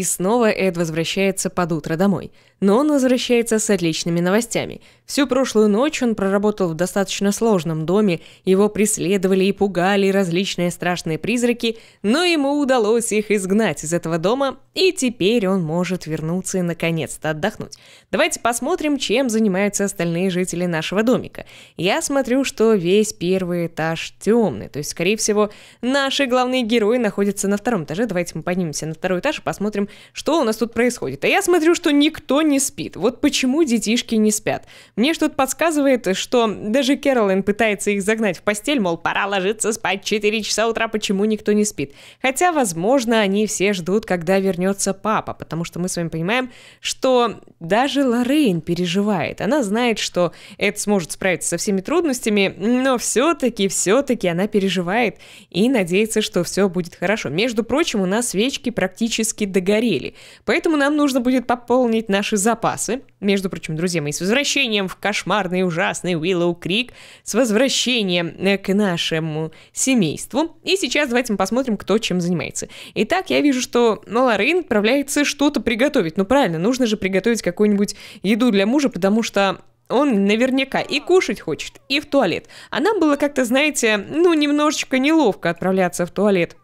и снова Эд возвращается под утро домой. Но он возвращается с отличными новостями – Всю прошлую ночь он проработал в достаточно сложном доме, его преследовали и пугали различные страшные призраки, но ему удалось их изгнать из этого дома, и теперь он может вернуться и наконец-то отдохнуть. Давайте посмотрим, чем занимаются остальные жители нашего домика. Я смотрю, что весь первый этаж темный, то есть, скорее всего, наши главные герои находятся на втором этаже. Давайте мы поднимемся на второй этаж и посмотрим, что у нас тут происходит. А я смотрю, что никто не спит. Вот почему детишки не спят. Мне что-то подсказывает, что даже Кэролин пытается их загнать в постель, мол, пора ложиться спать 4 часа утра, почему никто не спит. Хотя, возможно, они все ждут, когда вернется папа, потому что мы с вами понимаем, что даже Лоррейн переживает. Она знает, что Эд сможет справиться со всеми трудностями, но все-таки, все-таки она переживает и надеется, что все будет хорошо. Между прочим, у нас свечки практически догорели, поэтому нам нужно будет пополнить наши запасы. Между прочим, друзья мои, с возвращением в кошмарный ужасный Уиллоу Крик с возвращением э, к нашему семейству. И сейчас давайте мы посмотрим, кто чем занимается. Итак, я вижу, что Лорейн отправляется что-то приготовить. Ну правильно, нужно же приготовить какую-нибудь еду для мужа, потому что он наверняка и кушать хочет, и в туалет. А нам было как-то, знаете, ну, немножечко неловко отправляться в туалет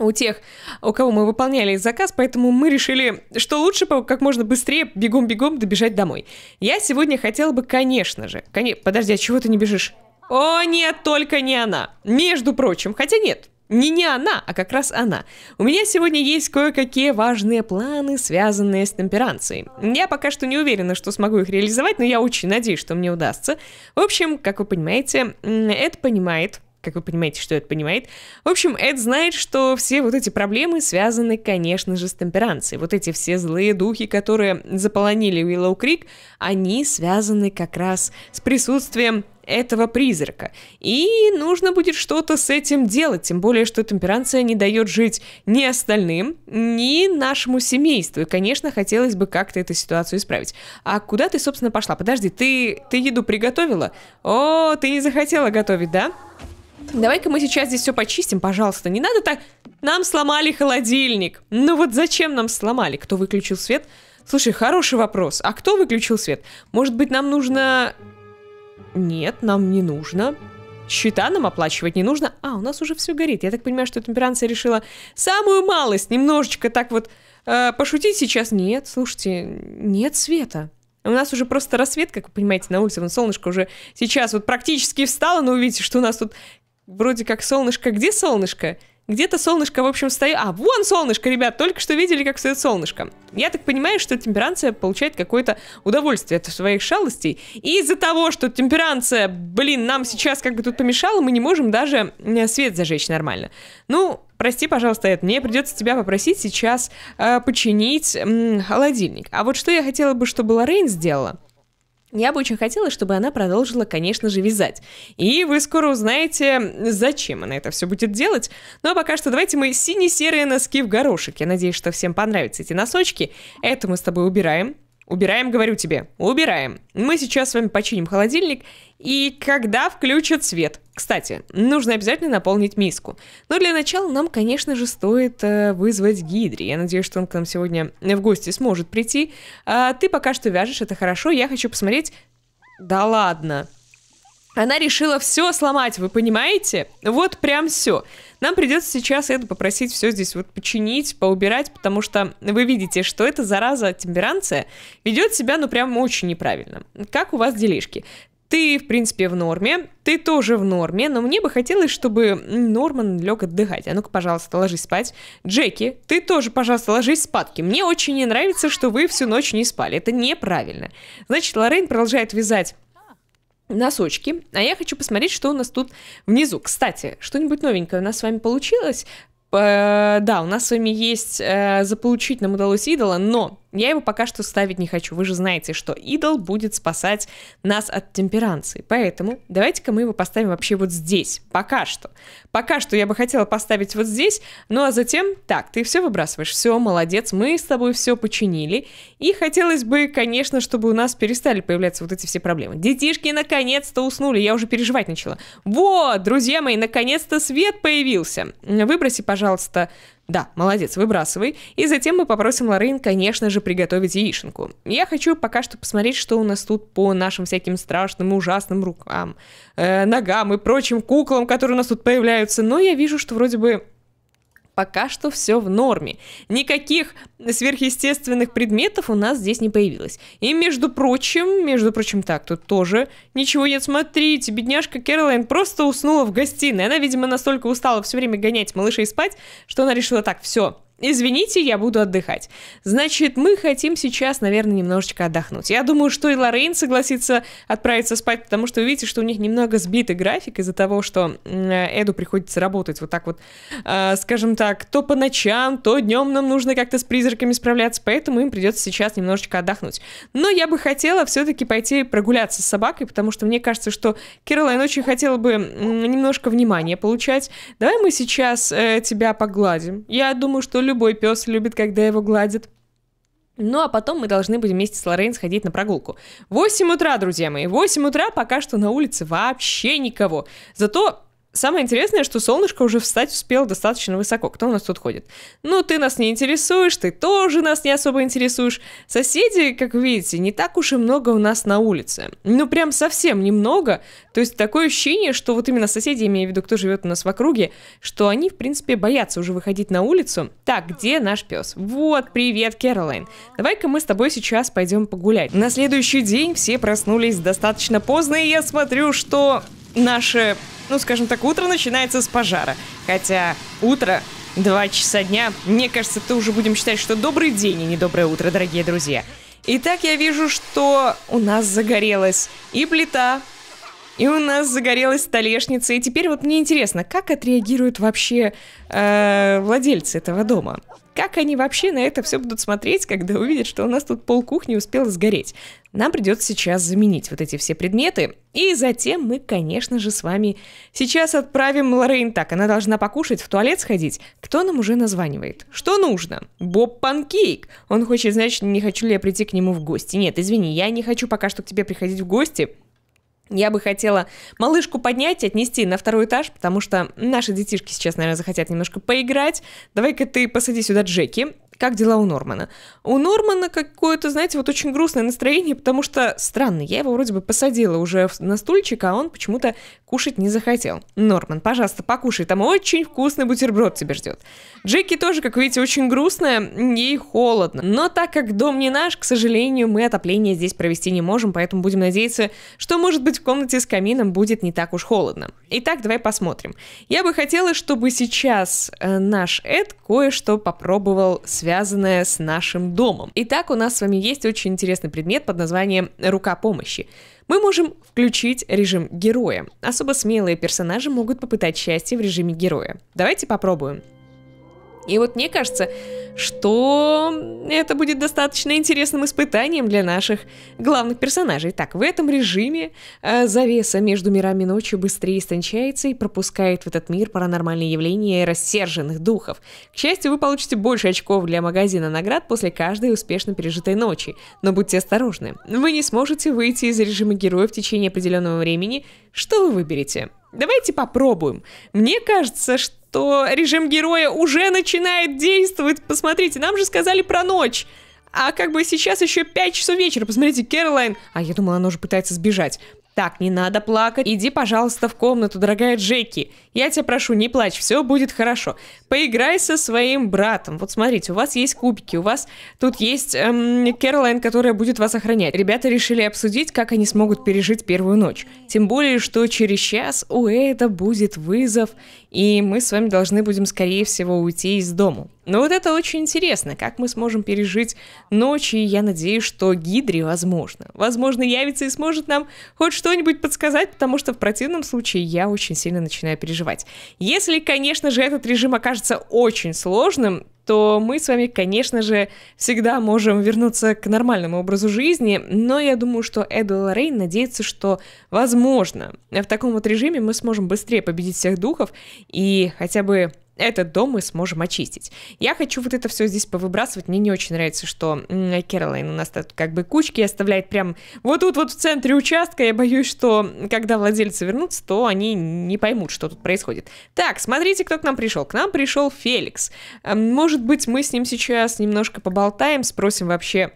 у тех, у кого мы выполняли заказ, поэтому мы решили, что лучше как можно быстрее бегом-бегом добежать домой. Я сегодня хотела бы, конечно же... Коне... Подожди, а чего ты не бежишь? О, нет, только не она. Между прочим, хотя нет, не не она, а как раз она. У меня сегодня есть кое-какие важные планы, связанные с темперанцией. Я пока что не уверена, что смогу их реализовать, но я очень надеюсь, что мне удастся. В общем, как вы понимаете, это понимает как вы понимаете, что это понимает. В общем, Эд знает, что все вот эти проблемы связаны, конечно же, с темперанцией. Вот эти все злые духи, которые заполонили Уиллоу Крик, они связаны как раз с присутствием этого призрака. И нужно будет что-то с этим делать, тем более, что темперанция не дает жить ни остальным, ни нашему семейству. И, конечно, хотелось бы как-то эту ситуацию исправить. А куда ты, собственно, пошла? Подожди, ты, ты еду приготовила? О, ты не захотела готовить, да? Давай-ка мы сейчас здесь все почистим, пожалуйста. Не надо так... Нам сломали холодильник. Ну вот зачем нам сломали? Кто выключил свет? Слушай, хороший вопрос. А кто выключил свет? Может быть, нам нужно... Нет, нам не нужно. Счета нам оплачивать не нужно. А, у нас уже все горит. Я так понимаю, что темперанция решила самую малость немножечко так вот э, пошутить сейчас. Нет, слушайте, нет света. У нас уже просто рассвет, как вы понимаете, на улице, вон солнышко уже сейчас вот практически встало, но увидите, что у нас тут вроде как солнышко. Где солнышко? Где-то солнышко, в общем, стоит... А, вон солнышко, ребят, только что видели, как стоит солнышко. Я так понимаю, что темперанция получает какое-то удовольствие от своих шалостей. И из-за того, что темперанция, блин, нам сейчас как бы тут помешала, мы не можем даже э, свет зажечь нормально. Ну, прости, пожалуйста, это мне придется тебя попросить сейчас э, починить м, холодильник. А вот что я хотела бы, чтобы Лорейн сделала... Я бы очень хотела, чтобы она продолжила, конечно же, вязать. И вы скоро узнаете, зачем она это все будет делать. Ну а пока что давайте мы сине-серые носки в горошек. Я надеюсь, что всем понравятся эти носочки. Это мы с тобой убираем. Убираем, говорю тебе. Убираем. Мы сейчас с вами починим холодильник. И когда включат свет? Кстати, нужно обязательно наполнить миску. Но для начала нам, конечно же, стоит э, вызвать Гидри. Я надеюсь, что он к нам сегодня в гости сможет прийти. А ты пока что вяжешь, это хорошо. Я хочу посмотреть... Да ладно. Она решила все сломать, вы понимаете? Вот прям все. Нам придется сейчас это попросить все здесь вот починить, поубирать, потому что вы видите, что эта зараза темперанция ведет себя ну прям очень неправильно. Как у вас делишки? Ты, в принципе, в норме, ты тоже в норме, но мне бы хотелось, чтобы Норман лег отдыхать. А ну-ка, пожалуйста, ложись спать. Джеки, ты тоже, пожалуйста, ложись спадки. Мне очень не нравится, что вы всю ночь не спали. Это неправильно. Значит, Лоррейн продолжает вязать носочки. А я хочу посмотреть, что у нас тут внизу. Кстати, что-нибудь новенькое у нас с вами получилось? Э, да, у нас с вами есть э, заполучить нам удалось идола, но я его пока что ставить не хочу. Вы же знаете, что идол будет спасать нас от темперанции. Поэтому давайте-ка мы его поставим вообще вот здесь. Пока что. Пока что я бы хотела поставить вот здесь. Ну а затем, так, ты все выбрасываешь. Все, молодец, мы с тобой все починили. И хотелось бы, конечно, чтобы у нас перестали появляться вот эти все проблемы. Детишки наконец-то уснули. Я уже переживать начала. Вот, друзья мои, наконец-то свет появился. Выброси, пожалуйста, да, молодец, выбрасывай. И затем мы попросим Лорейн, конечно же, приготовить яишенку. Я хочу пока что посмотреть, что у нас тут по нашим всяким страшным ужасным рукам, э, ногам и прочим куклам, которые у нас тут появляются. Но я вижу, что вроде бы пока что все в норме. Никаких сверхъестественных предметов у нас здесь не появилось. И, между прочим, между прочим, так, тут тоже ничего нет. Смотрите, бедняжка Кэролайн просто уснула в гостиной. Она, видимо, настолько устала все время гонять малышей спать, что она решила так, все, Извините, я буду отдыхать. Значит, мы хотим сейчас, наверное, немножечко отдохнуть. Я думаю, что и Лоррейн согласится отправиться спать, потому что вы видите, что у них немного сбитый график из-за того, что э, Эду приходится работать вот так вот, э, скажем так, то по ночам, то днем нам нужно как-то с призраками справляться, поэтому им придется сейчас немножечко отдохнуть. Но я бы хотела все-таки пойти прогуляться с собакой, потому что мне кажется, что Кэролайн очень хотела бы немножко внимания получать. Давай мы сейчас э, тебя погладим. Я думаю, что любой пес любит, когда его гладят. Ну а потом мы должны будем вместе с Лорейн сходить на прогулку. 8 утра, друзья мои, 8 утра пока что на улице вообще никого. Зато Самое интересное, что солнышко уже встать успело достаточно высоко. Кто у нас тут ходит? Ну, ты нас не интересуешь, ты тоже нас не особо интересуешь. Соседи, как видите, не так уж и много у нас на улице. Ну, прям совсем немного. То есть такое ощущение, что вот именно соседи, я имею в виду, кто живет у нас в округе, что они, в принципе, боятся уже выходить на улицу. Так, где наш пес? Вот, привет, Кэролайн. Давай-ка мы с тобой сейчас пойдем погулять. На следующий день все проснулись достаточно поздно, и я смотрю, что наше, ну скажем так, утро начинается с пожара. Хотя утро, два часа дня, мне кажется, то уже будем считать, что добрый день, и а не доброе утро, дорогие друзья. Итак, я вижу, что у нас загорелась и плита, и у нас загорелась столешница. И теперь вот мне интересно, как отреагируют вообще э, владельцы этого дома? Как они вообще на это все будут смотреть, когда увидят, что у нас тут пол кухни успела сгореть? Нам придется сейчас заменить вот эти все предметы. И затем мы, конечно же, с вами сейчас отправим Лорейн так. Она должна покушать, в туалет сходить. Кто нам уже названивает? Что нужно? Боб Панкейк. Он хочет знать, не хочу ли я прийти к нему в гости. Нет, извини, я не хочу пока что к тебе приходить в гости. Я бы хотела малышку поднять и отнести на второй этаж, потому что наши детишки сейчас, наверное, захотят немножко поиграть. Давай-ка ты посади сюда Джеки, как дела у Нормана? У Нормана какое-то, знаете, вот очень грустное настроение, потому что странно, я его вроде бы посадила уже на стульчик, а он почему-то кушать не захотел. Норман, пожалуйста, покушай, там очень вкусный бутерброд тебя ждет. Джеки тоже, как видите, очень грустная, ей холодно. Но так как дом не наш, к сожалению, мы отопление здесь провести не можем, поэтому будем надеяться, что, может быть, в комнате с камином будет не так уж холодно. Итак, давай посмотрим. Я бы хотела, чтобы сейчас э, наш Эд кое-что попробовал связать связанное с нашим домом. Итак, у нас с вами есть очень интересный предмет под названием «Рука помощи». Мы можем включить режим героя. Особо смелые персонажи могут попытать счастье в режиме героя. Давайте попробуем. И вот мне кажется, что это будет достаточно интересным испытанием для наших главных персонажей. Так, в этом режиме э, завеса между мирами ночью быстрее истончается и пропускает в этот мир паранормальные явления рассерженных духов. К счастью, вы получите больше очков для магазина наград после каждой успешно пережитой ночи, но будьте осторожны, вы не сможете выйти из режима героя в течение определенного времени, что вы выберете? Давайте попробуем. Мне кажется, что то режим героя уже начинает действовать. Посмотрите, нам же сказали про ночь. А как бы сейчас еще 5 часов вечера. Посмотрите, Кэролайн... А я думала, она уже пытается сбежать. «Так, не надо плакать. Иди, пожалуйста, в комнату, дорогая Джеки. Я тебя прошу, не плачь, все будет хорошо. Поиграй со своим братом. Вот смотрите, у вас есть кубики, у вас тут есть эм, Кэролайн, которая будет вас охранять. Ребята решили обсудить, как они смогут пережить первую ночь. Тем более, что через час у Эда будет вызов, и мы с вами должны будем, скорее всего, уйти из дома. Но вот это очень интересно, как мы сможем пережить ночи, и я надеюсь, что Гидри, возможно, возможно, явится и сможет нам хоть что-нибудь подсказать, потому что в противном случае я очень сильно начинаю переживать. Если, конечно же, этот режим окажется очень сложным, то мы с вами, конечно же, всегда можем вернуться к нормальному образу жизни, но я думаю, что Эда Лорейн надеется, что, возможно, в таком вот режиме мы сможем быстрее победить всех духов и хотя бы этот дом мы сможем очистить. Я хочу вот это все здесь повыбрасывать. Мне не очень нравится, что Кэролайн у нас тут как бы кучки оставляет прям вот тут вот в центре участка. Я боюсь, что когда владельцы вернутся, то они не поймут, что тут происходит. Так, смотрите, кто к нам пришел. К нам пришел Феликс. Может быть, мы с ним сейчас немножко поболтаем, спросим вообще,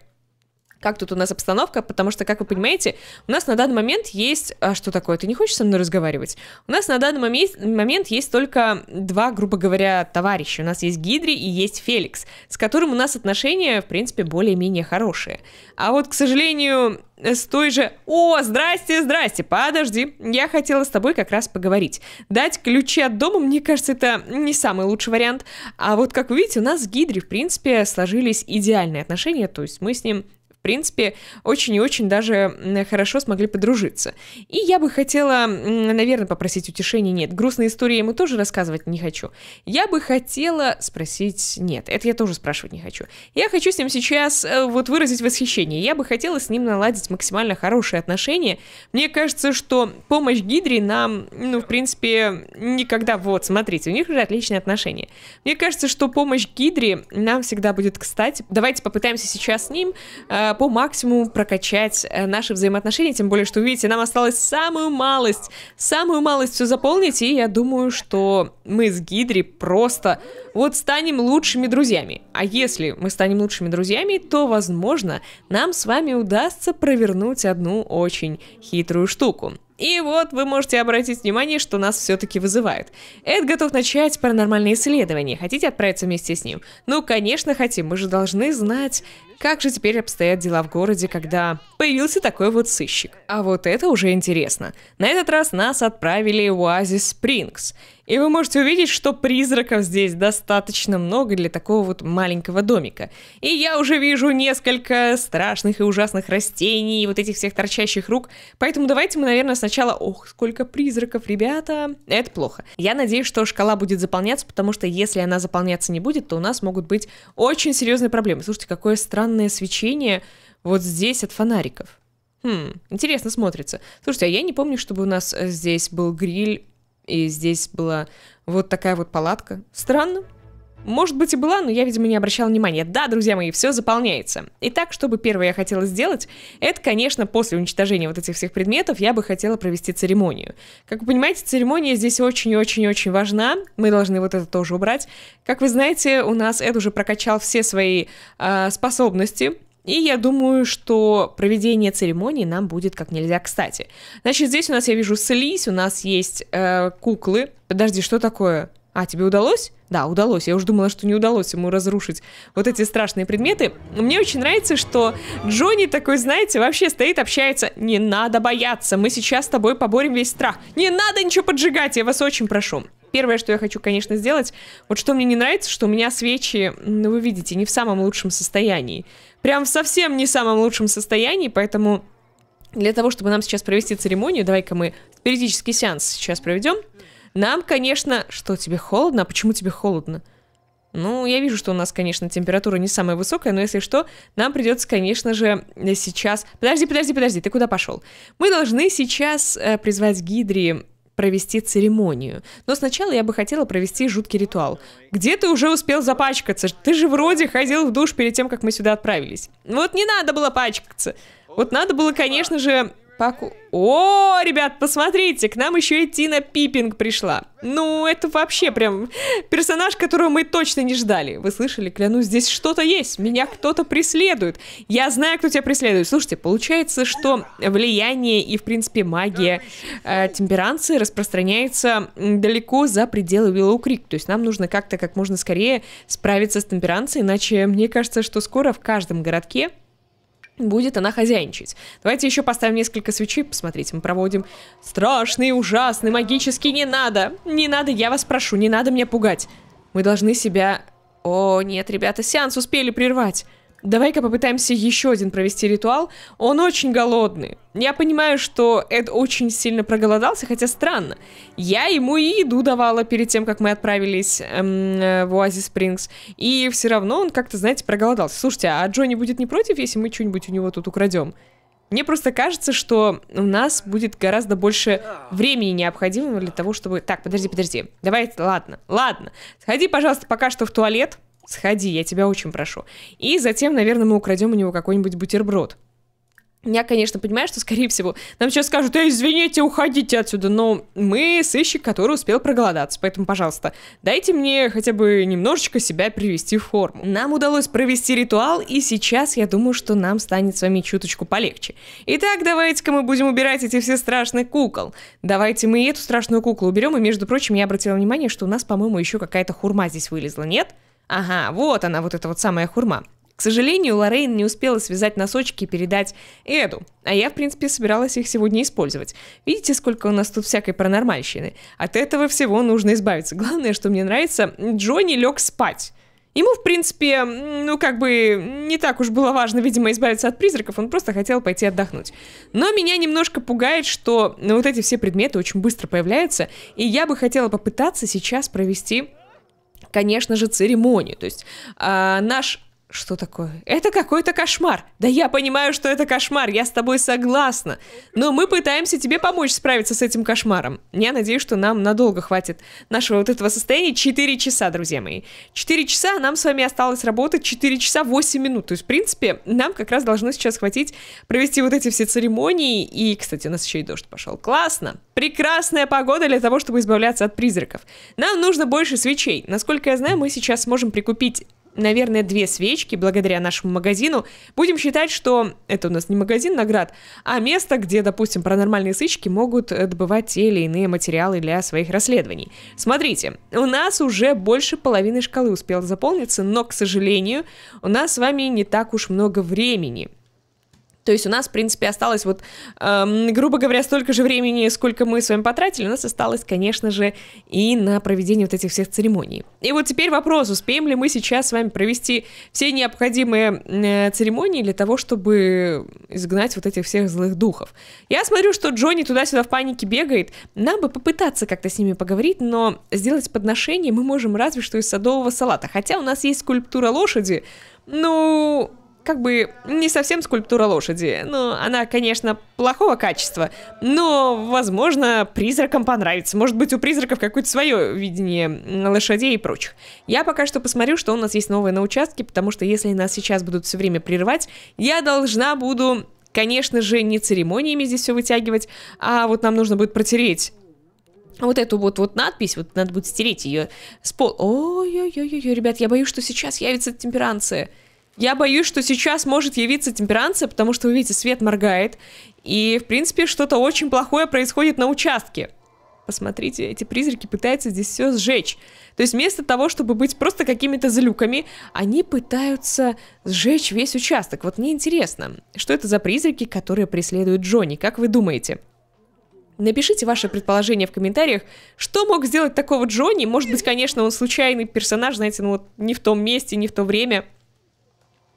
как тут у нас обстановка, потому что, как вы понимаете, у нас на данный момент есть... А что такое? Ты не хочешь со мной разговаривать? У нас на данный момент, момент есть только два, грубо говоря, товарища. У нас есть Гидри и есть Феликс, с которым у нас отношения, в принципе, более-менее хорошие. А вот, к сожалению, с той же... О, здрасте, здрасте, подожди. Я хотела с тобой как раз поговорить. Дать ключи от дома, мне кажется, это не самый лучший вариант. А вот, как вы видите, у нас с Гидри, в принципе, сложились идеальные отношения, то есть мы с ним принципе, очень и очень даже хорошо смогли подружиться. И я бы хотела, наверное, попросить утешения, нет, грустные истории я ему тоже рассказывать не хочу. Я бы хотела спросить, нет, это я тоже спрашивать не хочу. Я хочу с ним сейчас э, вот выразить восхищение. Я бы хотела с ним наладить максимально хорошие отношения. Мне кажется, что помощь Гидри нам, ну, в принципе, никогда... Вот, смотрите, у них уже отличные отношения. Мне кажется, что помощь Гидри нам всегда будет кстати. Давайте попытаемся сейчас с ним э, Э, по максимуму прокачать э, наши взаимоотношения, тем более, что, видите, нам осталось самую малость, самую малость все заполнить, и я думаю, что мы с Гидри просто вот станем лучшими друзьями. А если мы станем лучшими друзьями, то, возможно, нам с вами удастся провернуть одну очень хитрую штуку. И вот вы можете обратить внимание, что нас все-таки вызывают. Эд готов начать паранормальные исследования. Хотите отправиться вместе с ним? Ну, конечно, хотим. Мы же должны знать, как же теперь обстоят дела в городе, когда появился такой вот сыщик. А вот это уже интересно. На этот раз нас отправили в Оазис Спрингс. И вы можете увидеть, что призраков здесь достаточно много для такого вот маленького домика. И я уже вижу несколько страшных и ужасных растений, и вот этих всех торчащих рук. Поэтому давайте мы, наверное, сначала... Ох, сколько призраков, ребята! Это плохо. Я надеюсь, что шкала будет заполняться, потому что если она заполняться не будет, то у нас могут быть очень серьезные проблемы. Слушайте, какое странное свечение вот здесь от фонариков. Хм, интересно смотрится. Слушайте, а я не помню, чтобы у нас э, здесь был гриль и здесь была вот такая вот палатка. Странно, может быть и была, но я, видимо, не обращала внимания. Да, друзья мои, все заполняется. Итак, что бы первое я хотела сделать, это, конечно, после уничтожения вот этих всех предметов я бы хотела провести церемонию. Как вы понимаете, церемония здесь очень-очень-очень важна. Мы должны вот это тоже убрать. Как вы знаете, у нас Эд уже прокачал все свои э, способности и я думаю, что проведение церемонии нам будет как нельзя кстати. Значит, здесь у нас, я вижу, слизь, у нас есть э, куклы. Подожди, что такое? А, тебе удалось? Да, удалось. Я уже думала, что не удалось ему разрушить вот эти страшные предметы. мне очень нравится, что Джонни такой, знаете, вообще стоит, общается. Не надо бояться, мы сейчас с тобой поборем весь страх. Не надо ничего поджигать, я вас очень прошу. Первое, что я хочу, конечно, сделать, вот что мне не нравится, что у меня свечи, ну, вы видите, не в самом лучшем состоянии прям в совсем не самом лучшем состоянии, поэтому для того, чтобы нам сейчас провести церемонию, давай-ка мы спиритический сеанс сейчас проведем. Нам, конечно... Что, тебе холодно? А почему тебе холодно? Ну, я вижу, что у нас, конечно, температура не самая высокая, но если что, нам придется, конечно же, сейчас... Подожди, подожди, подожди, ты куда пошел? Мы должны сейчас э, призвать Гидри провести церемонию. Но сначала я бы хотела провести жуткий ритуал. Где ты уже успел запачкаться? Ты же вроде ходил в душ перед тем, как мы сюда отправились. Вот не надо было пачкаться. Вот надо было, конечно же, Паку... О, ребят, посмотрите, к нам еще и Тина Пиппинг пришла. Ну, это вообще прям персонаж, которого мы точно не ждали. Вы слышали? Клянусь, здесь что-то есть. Меня кто-то преследует. Я знаю, кто тебя преследует. Слушайте, получается, что влияние и, в принципе, магия э, темперанции распространяется далеко за пределы Виллоу Крик. То есть нам нужно как-то как можно скорее справиться с темперанцией, иначе мне кажется, что скоро в каждом городке будет она хозяйничать. Давайте еще поставим несколько свечей. Посмотрите, мы проводим страшный, ужасный, магический. Не надо, не надо, я вас прошу, не надо меня пугать. Мы должны себя... О, нет, ребята, сеанс успели прервать. Давай-ка попытаемся еще один провести ритуал. Он очень голодный. Я понимаю, что Эд очень сильно проголодался, хотя странно. Я ему и еду давала перед тем, как мы отправились эм, э, в Оазис Спрингс. И все равно он как-то, знаете, проголодался. Слушайте, а Джонни будет не против, если мы что-нибудь у него тут украдем? Мне просто кажется, что у нас будет гораздо больше времени необходимого для того, чтобы... Так, подожди, подожди. Давай, ладно, ладно. Сходи, пожалуйста, пока что в туалет. Сходи, я тебя очень прошу. И затем, наверное, мы украдем у него какой-нибудь бутерброд. Я, конечно, понимаю, что, скорее всего, нам сейчас скажут, эй, извините, уходите отсюда, но мы сыщик, который успел проголодаться, поэтому, пожалуйста, дайте мне хотя бы немножечко себя привести в форму. Нам удалось провести ритуал, и сейчас я думаю, что нам станет с вами чуточку полегче. Итак, давайте-ка мы будем убирать эти все страшные кукол. Давайте мы эту страшную куклу уберем, и, между прочим, я обратила внимание, что у нас, по-моему, еще какая-то хурма здесь вылезла, нет? Нет? Ага, вот она, вот эта вот самая хурма. К сожалению, Лорейн не успела связать носочки и передать Эду, а я, в принципе, собиралась их сегодня использовать. Видите, сколько у нас тут всякой паранормальщины. От этого всего нужно избавиться. Главное, что мне нравится, Джонни лег спать. Ему, в принципе, ну как бы не так уж было важно, видимо, избавиться от призраков, он просто хотел пойти отдохнуть. Но меня немножко пугает, что ну, вот эти все предметы очень быстро появляются, и я бы хотела попытаться сейчас провести конечно же, церемонию. То есть э, наш что такое? Это какой-то кошмар. Да я понимаю, что это кошмар, я с тобой согласна. Но мы пытаемся тебе помочь справиться с этим кошмаром. Я надеюсь, что нам надолго хватит нашего вот этого состояния Четыре часа, друзья мои. Четыре часа, нам с вами осталось работать Четыре часа восемь минут. То есть, в принципе, нам как раз должно сейчас хватить провести вот эти все церемонии. И, кстати, у нас еще и дождь пошел. Классно! Прекрасная погода для того, чтобы избавляться от призраков. Нам нужно больше свечей. Насколько я знаю, мы сейчас сможем прикупить наверное, две свечки благодаря нашему магазину. Будем считать, что это у нас не магазин наград, а место, где, допустим, паранормальные сыщики могут э, добывать те или иные материалы для своих расследований. Смотрите, у нас уже больше половины шкалы успела заполниться, но, к сожалению, у нас с вами не так уж много времени. То есть у нас, в принципе, осталось вот, эм, грубо говоря, столько же времени, сколько мы с вами потратили, у нас осталось, конечно же, и на проведение вот этих всех церемоний. И вот теперь вопрос, успеем ли мы сейчас с вами провести все необходимые э, церемонии для того, чтобы изгнать вот этих всех злых духов. Я смотрю, что Джонни туда-сюда в панике бегает, нам бы попытаться как-то с ними поговорить, но сделать подношение мы можем разве что из садового салата, хотя у нас есть скульптура лошади, ну, но как бы не совсем скульптура лошади. Ну, она, конечно, плохого качества, но, возможно, призракам понравится. Может быть, у призраков какое-то свое видение лошадей и прочих. Я пока что посмотрю, что у нас есть новое на участке, потому что если нас сейчас будут все время прерывать, я должна буду, конечно же, не церемониями здесь все вытягивать, а вот нам нужно будет протереть вот эту вот, вот надпись, вот надо будет стереть ее с пол... Ой-ой-ой, ребят, я боюсь, что сейчас явится темперанция. Я боюсь, что сейчас может явиться темперанция, потому что, вы видите, свет моргает. И, в принципе, что-то очень плохое происходит на участке. Посмотрите, эти призраки пытаются здесь все сжечь. То есть вместо того, чтобы быть просто какими-то залюками, они пытаются сжечь весь участок. Вот мне интересно, что это за призраки, которые преследуют Джонни, как вы думаете? Напишите ваше предположение в комментариях, что мог сделать такого Джонни. Может быть, конечно, он случайный персонаж, знаете, ну вот не в том месте, не в то время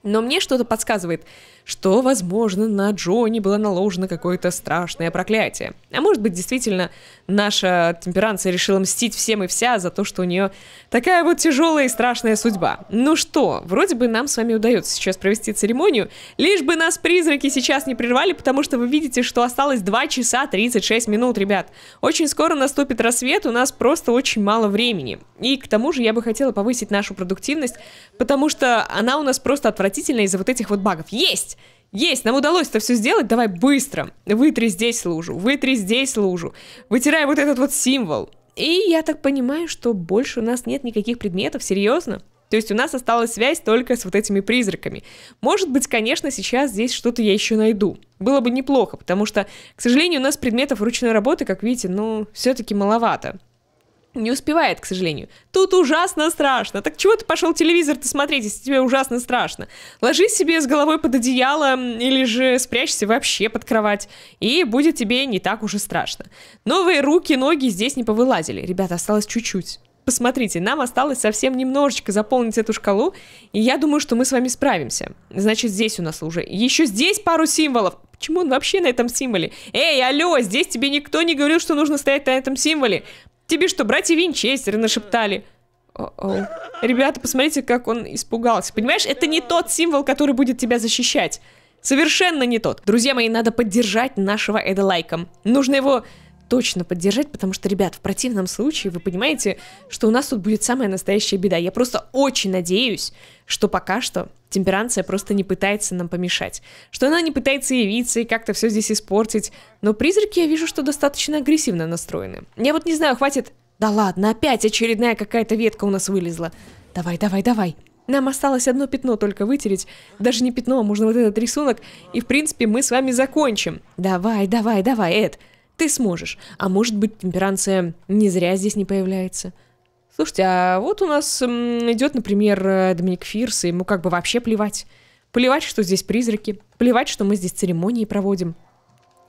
но мне что-то подсказывает, что, возможно, на Джонни было наложено какое-то страшное проклятие. А может быть, действительно, наша темперанция решила мстить всем и вся за то, что у нее такая вот тяжелая и страшная судьба. Ну что, вроде бы нам с вами удается сейчас провести церемонию, лишь бы нас призраки сейчас не прервали, потому что вы видите, что осталось 2 часа 36 минут, ребят. Очень скоро наступит рассвет, у нас просто очень мало времени. И к тому же я бы хотела повысить нашу продуктивность, потому что она у нас просто отвратительная из-за вот этих вот багов. Есть! есть! Есть, нам удалось это все сделать, давай быстро. Вытри здесь лужу, вытри здесь лужу. Вытирай вот этот вот символ. И я так понимаю, что больше у нас нет никаких предметов, серьезно? То есть у нас осталась связь только с вот этими призраками. Может быть, конечно, сейчас здесь что-то я еще найду. Было бы неплохо, потому что, к сожалению, у нас предметов ручной работы, как видите, ну, все-таки маловато не успевает, к сожалению. Тут ужасно страшно. Так чего ты пошел телевизор-то смотреть, если тебе ужасно страшно? Ложись себе с головой под одеяло или же спрячься вообще под кровать, и будет тебе не так уж и страшно. Новые руки, ноги здесь не повылазили. Ребята, осталось чуть-чуть. Посмотрите, нам осталось совсем немножечко заполнить эту шкалу, и я думаю, что мы с вами справимся. Значит, здесь у нас уже еще здесь пару символов. Почему он вообще на этом символе? Эй, алло, здесь тебе никто не говорил, что нужно стоять на этом символе. Тебе что, братья Винчестеры нашептали? О -о. Ребята, посмотрите, как он испугался. Понимаешь, это не тот символ, который будет тебя защищать. Совершенно не тот. Друзья мои, надо поддержать нашего Эда лайком. Нужно его точно поддержать, потому что, ребят, в противном случае вы понимаете, что у нас тут будет самая настоящая беда. Я просто очень надеюсь, что пока что темперанция просто не пытается нам помешать, что она не пытается явиться и как-то все здесь испортить, но призраки я вижу, что достаточно агрессивно настроены. Я вот не знаю, хватит... Да ладно, опять очередная какая-то ветка у нас вылезла. Давай, давай, давай. Нам осталось одно пятно только вытереть. Даже не пятно, а можно вот этот рисунок. И, в принципе, мы с вами закончим. Давай, давай, давай, Эд ты сможешь. А может быть, темперанция не зря здесь не появляется. Слушайте, а вот у нас идет, например, э, Доминик Фирс, и ему как бы вообще плевать. Плевать, что здесь призраки, плевать, что мы здесь церемонии проводим.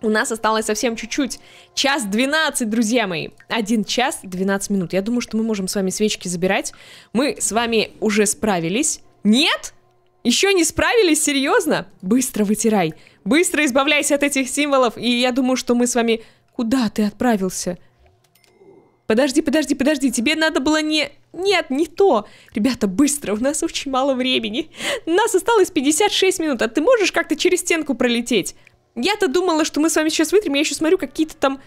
У нас осталось совсем чуть-чуть. Час 12, друзья мои. Один час 12 минут. Я думаю, что мы можем с вами свечки забирать. Мы с вами уже справились. Нет? Еще не справились? Серьезно? Быстро вытирай. Быстро избавляйся от этих символов. И я думаю, что мы с вами Куда ты отправился? Подожди, подожди, подожди, тебе надо было не... Нет, не то. Ребята, быстро, у нас очень мало времени. Нас осталось 56 минут, а ты можешь как-то через стенку пролететь? Я-то думала, что мы с вами сейчас вытрем, я еще смотрю какие-то там...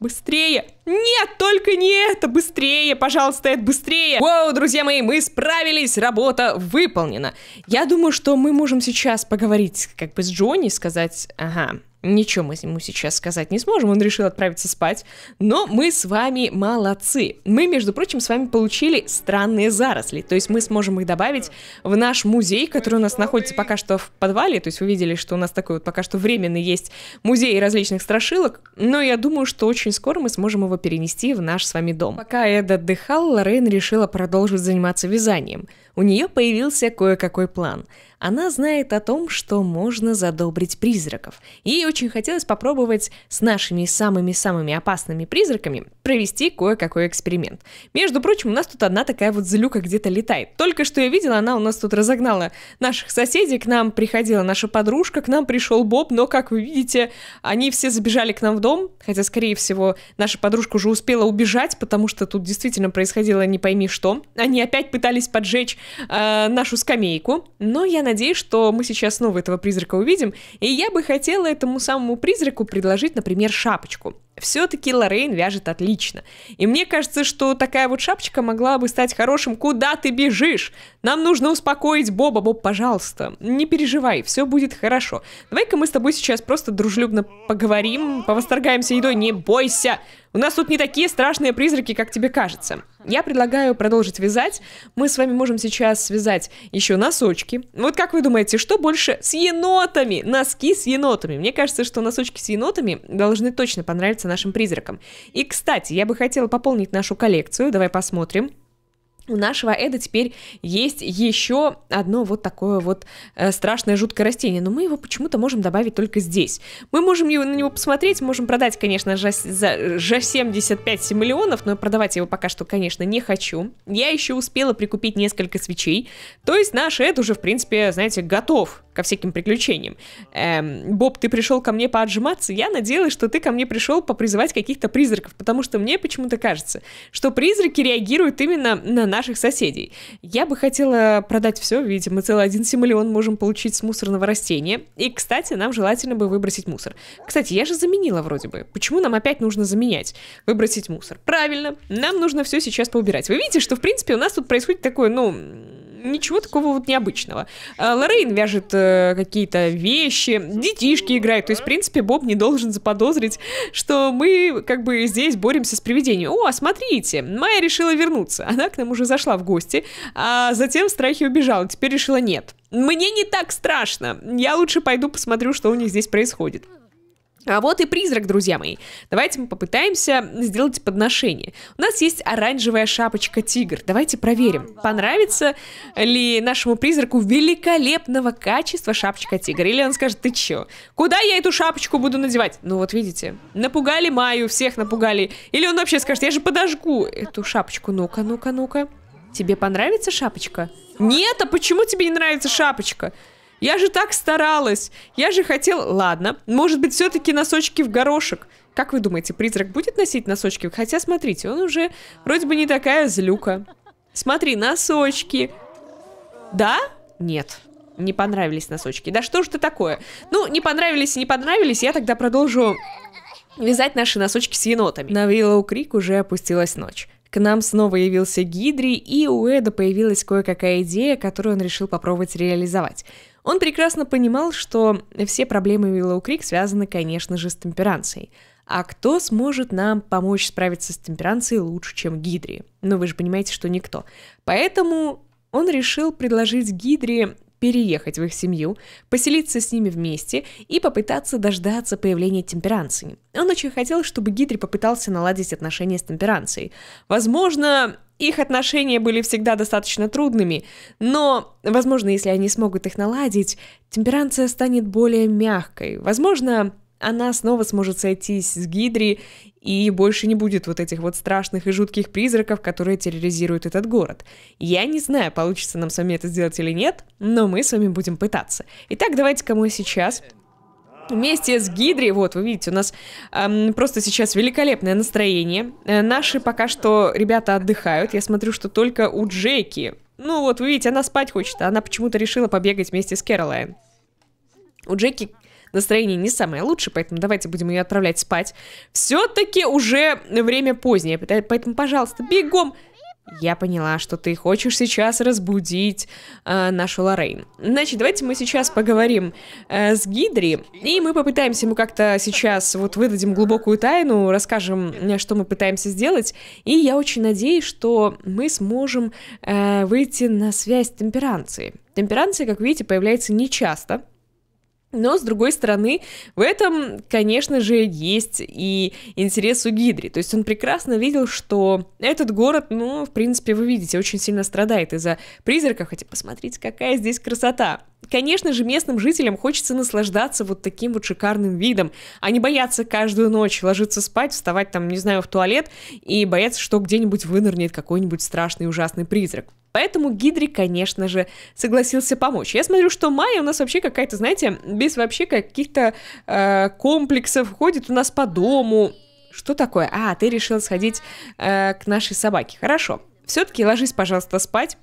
Быстрее! Нет, только не это! Быстрее! Пожалуйста, это быстрее! Воу, друзья мои, мы справились! Работа выполнена! Я думаю, что мы можем сейчас поговорить как бы с Джонни, сказать... Ага, Ничего мы ему сейчас сказать не сможем, он решил отправиться спать. Но мы с вами молодцы. Мы, между прочим, с вами получили странные заросли. То есть мы сможем их добавить в наш музей, который у нас находится пока что в подвале. То есть вы видели, что у нас такой вот пока что временный есть музей различных страшилок. Но я думаю, что очень скоро мы сможем его перенести в наш с вами дом. Пока Эд отдыхал, Лорен решила продолжить заниматься вязанием. У нее появился кое-какой план – она знает о том, что можно задобрить призраков. Ей очень хотелось попробовать с нашими самыми-самыми опасными призраками провести кое-какой эксперимент. Между прочим, у нас тут одна такая вот злюка где-то летает. Только что я видела, она у нас тут разогнала наших соседей, к нам приходила наша подружка, к нам пришел Боб, но, как вы видите, они все забежали к нам в дом, хотя, скорее всего, наша подружка уже успела убежать, потому что тут действительно происходило не пойми что. Они опять пытались поджечь э, нашу скамейку, но я надеюсь, что мы сейчас снова этого призрака увидим, и я бы хотела этому самому призраку предложить, например, шапочку все-таки Лоррейн вяжет отлично. И мне кажется, что такая вот шапочка могла бы стать хорошим «Куда ты бежишь?» Нам нужно успокоить Боба. Боб, пожалуйста, не переживай, все будет хорошо. Давай-ка мы с тобой сейчас просто дружелюбно поговорим, повосторгаемся едой. Не бойся! У нас тут не такие страшные призраки, как тебе кажется. Я предлагаю продолжить вязать. Мы с вами можем сейчас связать еще носочки. Вот как вы думаете, что больше с енотами? Носки с енотами. Мне кажется, что носочки с енотами должны точно понравиться является нашим призраком. И, кстати, я бы хотела пополнить нашу коллекцию. Давай посмотрим у нашего Эда теперь есть еще одно вот такое вот э, страшное жуткое растение, но мы его почему-то можем добавить только здесь. Мы можем его, на него посмотреть, можем продать, конечно, за, за 75 миллионов, но продавать его пока что, конечно, не хочу. Я еще успела прикупить несколько свечей, то есть наш Эд уже, в принципе, знаете, готов ко всяким приключениям. Эм, Боб, ты пришел ко мне поотжиматься, я надеялась, что ты ко мне пришел попризывать каких-то призраков, потому что мне почему-то кажется, что призраки реагируют именно на наших соседей. Я бы хотела продать все, видите, мы целый один симулион можем получить с мусорного растения. И, кстати, нам желательно бы выбросить мусор. Кстати, я же заменила вроде бы. Почему нам опять нужно заменять? Выбросить мусор. Правильно, нам нужно все сейчас поубирать. Вы видите, что, в принципе, у нас тут происходит такое, ну, ничего такого вот необычного. Э, Лорейн вяжет э, какие-то вещи, детишки играют. То есть, в принципе, Боб не должен заподозрить, что мы как бы здесь боремся с привидением. О, смотрите, Майя решила вернуться. Она к нам уже зашла в гости, а затем в страхе убежала. Теперь решила нет. Мне не так страшно. Я лучше пойду посмотрю, что у них здесь происходит. А вот и призрак, друзья мои. Давайте мы попытаемся сделать подношение. У нас есть оранжевая шапочка тигр. Давайте проверим, понравится ли нашему призраку великолепного качества шапочка тигр. Или он скажет, ты чё, куда я эту шапочку буду надевать? Ну вот видите, напугали Маю, всех напугали. Или он вообще скажет, я же подожгу эту шапочку. Ну-ка, ну-ка, ну-ка. Тебе понравится шапочка? Нет, а почему тебе не нравится шапочка? Я же так старалась. Я же хотел. Ладно, может быть, все-таки носочки в горошек. Как вы думаете, призрак будет носить носочки? Хотя, смотрите, он уже вроде бы не такая злюка. Смотри, носочки. Да? Нет. Не понравились носочки. Да что ж ты такое? Ну, не понравились и не понравились, я тогда продолжу вязать наши носочки с енотами. На Виллоу Крик уже опустилась ночь. К нам снова явился Гидри, и у Эда появилась кое-какая идея, которую он решил попробовать реализовать. Он прекрасно понимал, что все проблемы Уиллоу Крик связаны, конечно же, с темперанцией. А кто сможет нам помочь справиться с темперанцией лучше, чем Гидри? Ну, вы же понимаете, что никто. Поэтому он решил предложить Гидри переехать в их семью, поселиться с ними вместе и попытаться дождаться появления темперанции. Он очень хотел, чтобы Гидри попытался наладить отношения с темперанцией. Возможно, их отношения были всегда достаточно трудными, но, возможно, если они смогут их наладить, темперанция станет более мягкой. Возможно, она снова сможет сойтись с Гидри, и больше не будет вот этих вот страшных и жутких призраков, которые терроризируют этот город. Я не знаю, получится нам с вами это сделать или нет, но мы с вами будем пытаться. Итак, давайте-ка мы сейчас вместе с Гидри, вот, вы видите, у нас эм, просто сейчас великолепное настроение. Э, наши пока что ребята отдыхают. Я смотрю, что только у Джеки. Ну вот, вы видите, она спать хочет, а она почему-то решила побегать вместе с Кэролайн. У Джеки настроение не самое лучшее, поэтому давайте будем ее отправлять спать. Все-таки уже время позднее, поэтому, пожалуйста, бегом я поняла, что ты хочешь сейчас разбудить э, нашу Лорейн. Значит, давайте мы сейчас поговорим э, с Гидри, и мы попытаемся ему как-то сейчас вот выдадим глубокую тайну, расскажем, э, что мы пытаемся сделать, и я очень надеюсь, что мы сможем э, выйти на связь с темперанцией. Темперанция, как видите, появляется нечасто, но, с другой стороны, в этом, конечно же, есть и интерес у Гидри. То есть он прекрасно видел, что этот город, ну, в принципе, вы видите, очень сильно страдает из-за призраков, хотя посмотрите, какая здесь красота. Конечно же, местным жителям хочется наслаждаться вот таким вот шикарным видом, а не бояться каждую ночь ложиться спать, вставать там, не знаю, в туалет и бояться, что где-нибудь вынырнет какой-нибудь страшный ужасный призрак. Поэтому Гидри, конечно же, согласился помочь. Я смотрю, что Майя у нас вообще какая-то, знаете, без вообще каких-то э, комплексов ходит у нас по дому. Что такое? А, ты решил сходить э, к нашей собаке. Хорошо. Все-таки ложись, пожалуйста, спать.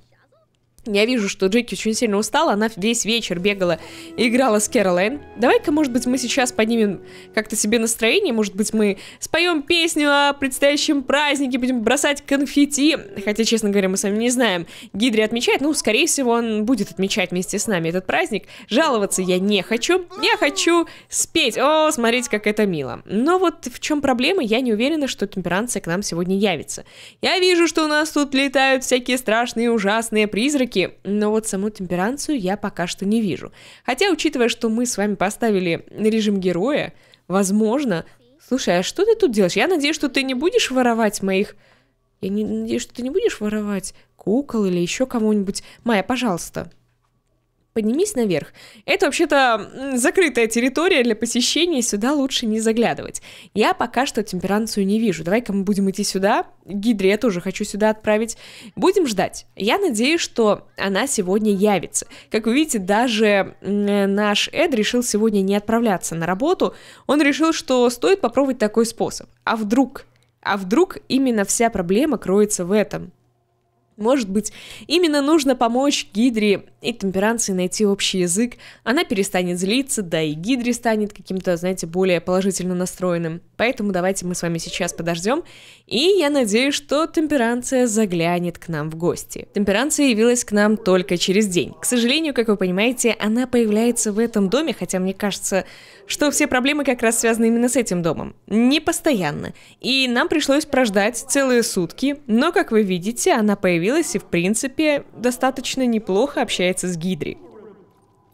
Я вижу, что Джеки очень сильно устала, она весь вечер бегала и играла с Кэролайн. Давай-ка, может быть, мы сейчас поднимем как-то себе настроение, может быть, мы споем песню о предстоящем празднике, будем бросать конфетти. Хотя, честно говоря, мы сами не знаем. Гидри отмечает, ну, скорее всего, он будет отмечать вместе с нами этот праздник. Жаловаться я не хочу, я хочу спеть. О, смотрите, как это мило. Но вот в чем проблема, я не уверена, что темперанция к нам сегодня явится. Я вижу, что у нас тут летают всякие страшные ужасные призраки, музыки, но вот саму темперанцию я пока что не вижу. Хотя, учитывая, что мы с вами поставили режим героя, возможно... Слушай, а что ты тут делаешь? Я надеюсь, что ты не будешь воровать моих... Я не надеюсь, что ты не будешь воровать кукол или еще кого-нибудь. Майя, пожалуйста поднимись наверх. Это вообще-то закрытая территория для посещения, сюда лучше не заглядывать. Я пока что темперанцию не вижу. Давай-ка мы будем идти сюда. Гидре я тоже хочу сюда отправить. Будем ждать. Я надеюсь, что она сегодня явится. Как вы видите, даже наш Эд решил сегодня не отправляться на работу. Он решил, что стоит попробовать такой способ. А вдруг? А вдруг именно вся проблема кроется в этом? Может быть, именно нужно помочь Гидре и Темперанции найти общий язык, она перестанет злиться, да и Гидре станет каким-то, знаете, более положительно настроенным. Поэтому давайте мы с вами сейчас подождем, и я надеюсь, что Темперанция заглянет к нам в гости. Темперанция явилась к нам только через день. К сожалению, как вы понимаете, она появляется в этом доме, хотя мне кажется, что все проблемы как раз связаны именно с этим домом. Не постоянно. И нам пришлось прождать целые сутки, но, как вы видите, она появилась и, в принципе, достаточно неплохо общается с Гидри.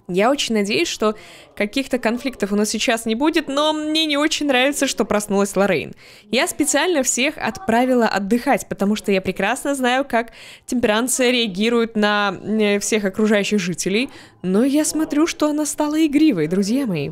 Я очень надеюсь, что каких-то конфликтов у нас сейчас не будет, но мне не очень нравится, что проснулась Лорейн. Я специально всех отправила отдыхать, потому что я прекрасно знаю, как темперанция реагирует на э, всех окружающих жителей, но я смотрю, что она стала игривой, друзья мои.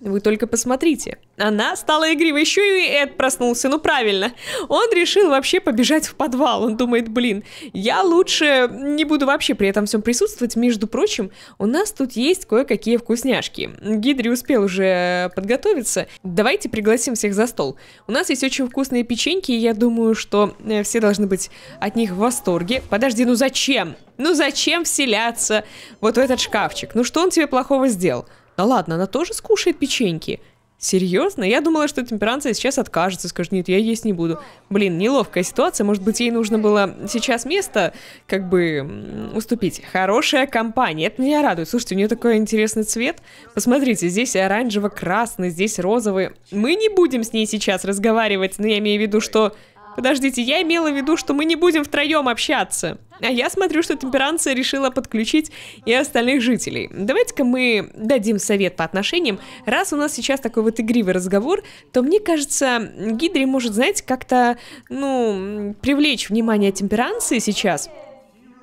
Вы только посмотрите. Она стала игривой, еще и Эд проснулся, ну правильно. Он решил вообще побежать в подвал. Он думает, блин, я лучше не буду вообще при этом всем присутствовать. Между прочим, у нас тут есть кое-какие вкусняшки. Гидри успел уже подготовиться. Давайте пригласим всех за стол. У нас есть очень вкусные печеньки, и я думаю, что э, все должны быть от них в восторге. Подожди, ну зачем? Ну зачем вселяться вот в этот шкафчик? Ну что он тебе плохого сделал? Да ладно, она тоже скушает печеньки? Серьезно? Я думала, что темперанция сейчас откажется, скажет, нет, я есть не буду. Блин, неловкая ситуация, может быть, ей нужно было сейчас место, как бы, уступить. Хорошая компания, это меня радует. Слушайте, у нее такой интересный цвет. Посмотрите, здесь оранжево-красный, здесь розовый. Мы не будем с ней сейчас разговаривать, но я имею в виду, что Подождите, я имела в виду, что мы не будем втроем общаться. А я смотрю, что темперанция решила подключить и остальных жителей. Давайте-ка мы дадим совет по отношениям. Раз у нас сейчас такой вот игривый разговор, то мне кажется, Гидри может, знаете, как-то, ну, привлечь внимание темперанции сейчас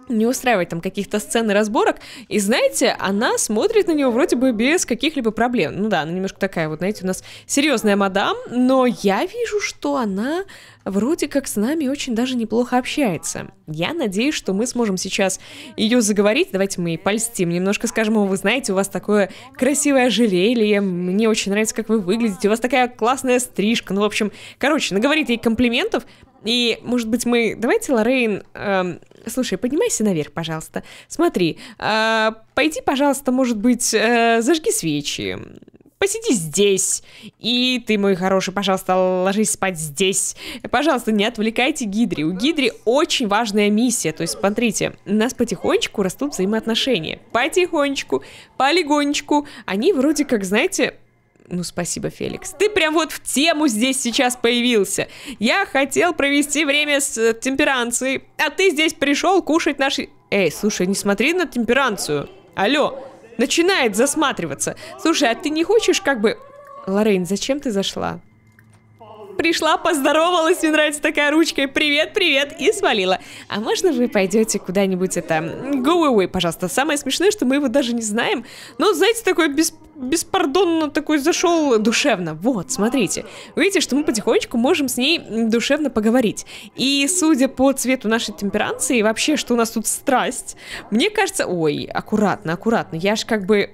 не устраивать там каких-то сцен и разборок. И знаете, она смотрит на него вроде бы без каких-либо проблем. Ну да, она немножко такая вот, знаете, у нас серьезная мадам, но я вижу, что она вроде как с нами очень даже неплохо общается. Я надеюсь, что мы сможем сейчас ее заговорить. Давайте мы ей польстим, немножко скажем вы знаете, у вас такое красивое ожерелье, мне очень нравится, как вы выглядите, у вас такая классная стрижка. Ну, в общем, короче, наговорит ей комплиментов, и, может быть, мы... Давайте, Лоррейн, эм, Слушай, поднимайся наверх, пожалуйста. Смотри, э, пойди, пожалуйста, может быть, э, зажги свечи. Посиди здесь. И ты, мой хороший, пожалуйста, ложись спать здесь. Пожалуйста, не отвлекайте Гидри. У Гидри очень важная миссия. То есть, смотрите, у нас потихонечку растут взаимоотношения. Потихонечку, полигонечку. Они вроде как, знаете, ну, спасибо, Феликс. Ты прям вот в тему здесь сейчас появился. Я хотел провести время с э, темперанцией, а ты здесь пришел кушать наши... Эй, слушай, не смотри на темперанцию. Алло, начинает засматриваться. Слушай, а ты не хочешь как бы... Лорейн, зачем ты зашла? Пришла, поздоровалась, мне нравится такая ручка. Привет, привет, и свалила. А можно вы пойдете куда-нибудь это... Go away, пожалуйста. Самое смешное, что мы его даже не знаем. Но, ну, знаете, такое без беспардонно такой зашел душевно. Вот, смотрите. Видите, что мы потихонечку можем с ней душевно поговорить. И судя по цвету нашей темперанции, и вообще, что у нас тут страсть, мне кажется... Ой, аккуратно, аккуратно. Я ж как бы...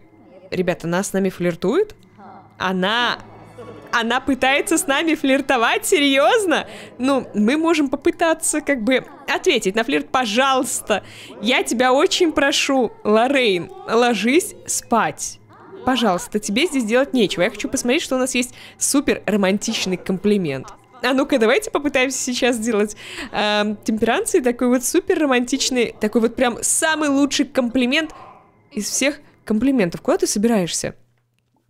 Ребята, она с нами флиртует? Она она пытается с нами флиртовать, серьезно? Ну, мы можем попытаться как бы ответить на флирт, пожалуйста. Я тебя очень прошу, Лорейн, ложись спать. Пожалуйста, тебе здесь делать нечего. Я хочу посмотреть, что у нас есть супер романтичный комплимент. А ну-ка, давайте попытаемся сейчас сделать э, темперанции такой вот супер романтичный, такой вот прям самый лучший комплимент из всех комплиментов. Куда ты собираешься?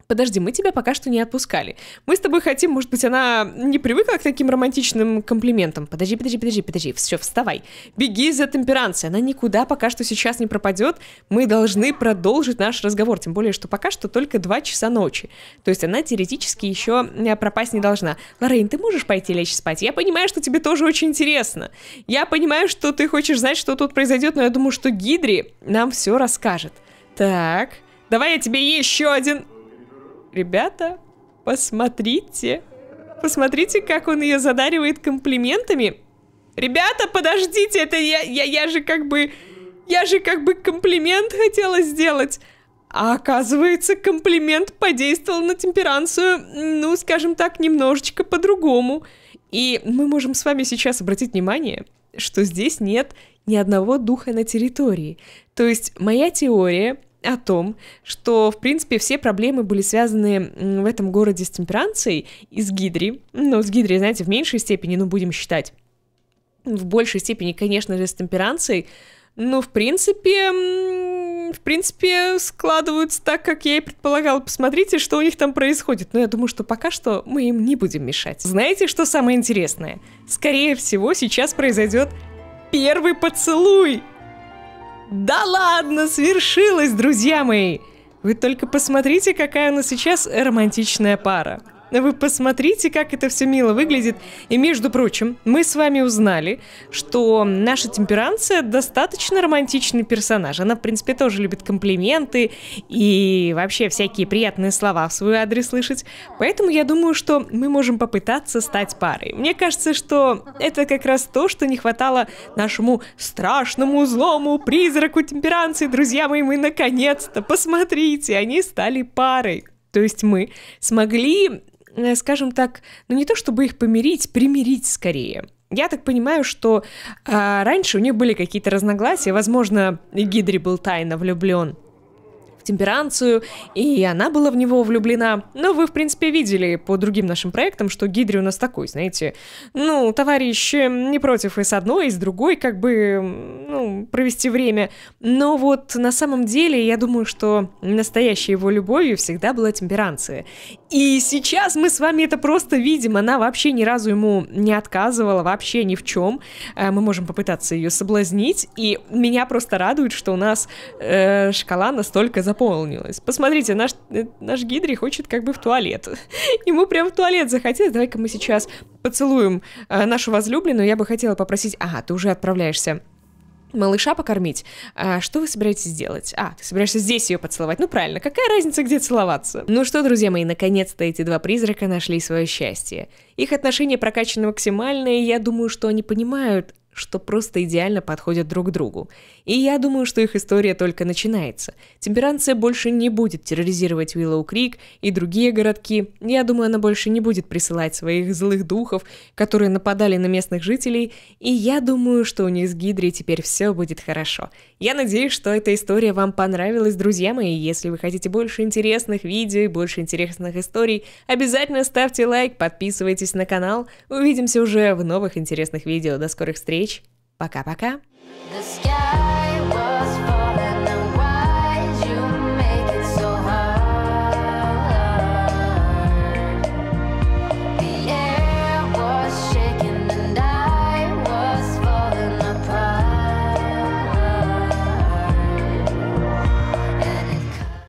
подожди, мы тебя пока что не отпускали. Мы с тобой хотим, может быть, она не привыкла к таким романтичным комплиментам. Подожди, подожди, подожди, подожди, все, вставай. Беги за темперанцией, она никуда пока что сейчас не пропадет. Мы должны продолжить наш разговор, тем более, что пока что только 2 часа ночи. То есть она теоретически еще э, пропасть не должна. Лорейн, ты можешь пойти лечь спать? Я понимаю, что тебе тоже очень интересно. Я понимаю, что ты хочешь знать, что тут произойдет, но я думаю, что Гидри нам все расскажет. Так, давай я тебе еще один ребята, посмотрите. Посмотрите, как он ее задаривает комплиментами. Ребята, подождите, это я, я, я же как бы... Я же как бы комплимент хотела сделать. А оказывается, комплимент подействовал на темперанцию, ну, скажем так, немножечко по-другому. И мы можем с вами сейчас обратить внимание, что здесь нет ни одного духа на территории. То есть моя теория о том, что, в принципе, все проблемы были связаны в этом городе с темперанцией и с гидри. Ну, с гидри, знаете, в меньшей степени, ну, будем считать. В большей степени, конечно же, с темперанцией. Ну, в принципе, в принципе, складываются так, как я и предполагала. Посмотрите, что у них там происходит. Но я думаю, что пока что мы им не будем мешать. Знаете, что самое интересное? Скорее всего, сейчас произойдет первый поцелуй. Да ладно, свершилось, друзья мои! Вы только посмотрите, какая у нас сейчас романтичная пара. Вы посмотрите, как это все мило выглядит. И, между прочим, мы с вами узнали, что наша темперанция достаточно романтичный персонаж. Она, в принципе, тоже любит комплименты и вообще всякие приятные слова в свой адрес слышать. Поэтому я думаю, что мы можем попытаться стать парой. Мне кажется, что это как раз то, что не хватало нашему страшному злому призраку темперанции. Друзья мои, мы наконец-то, посмотрите, они стали парой. То есть мы смогли Э, скажем так, ну не то чтобы их помирить, примирить скорее. Я так понимаю, что э, раньше у них были какие-то разногласия, возможно, Гидри был тайно влюблен темперанцию, и она была в него влюблена. Но вы, в принципе, видели по другим нашим проектам, что Гидри у нас такой, знаете, ну, товарищ не против и с одной, и с другой, как бы, ну, провести время. Но вот на самом деле, я думаю, что настоящей его любовью всегда была темперанция. И сейчас мы с вами это просто видим, она вообще ни разу ему не отказывала, вообще ни в чем. Э, мы можем попытаться ее соблазнить, и меня просто радует, что у нас э, шкала настолько заполнена заполнилось. Посмотрите, наш, э, наш Гидри хочет как бы в туалет. Ему прям в туалет захотелось. Давай-ка мы сейчас поцелуем э, нашу возлюбленную. Я бы хотела попросить... Ага, ты уже отправляешься малыша покормить. А что вы собираетесь делать? А, ты собираешься здесь ее поцеловать. Ну правильно, какая разница, где целоваться? Ну что, друзья мои, наконец-то эти два призрака нашли свое счастье. Их отношения прокачаны максимально, и я думаю, что они понимают, что просто идеально подходят друг другу. И я думаю, что их история только начинается. Темперанция больше не будет терроризировать Уиллоу Крик и другие городки. Я думаю, она больше не будет присылать своих злых духов, которые нападали на местных жителей. И я думаю, что у них с Гидри теперь все будет хорошо. Я надеюсь, что эта история вам понравилась, друзья мои. Если вы хотите больше интересных видео и больше интересных историй, обязательно ставьте лайк, подписывайтесь на канал. Увидимся уже в новых интересных видео. До скорых встреч! встреч. Пока-пока. The sky.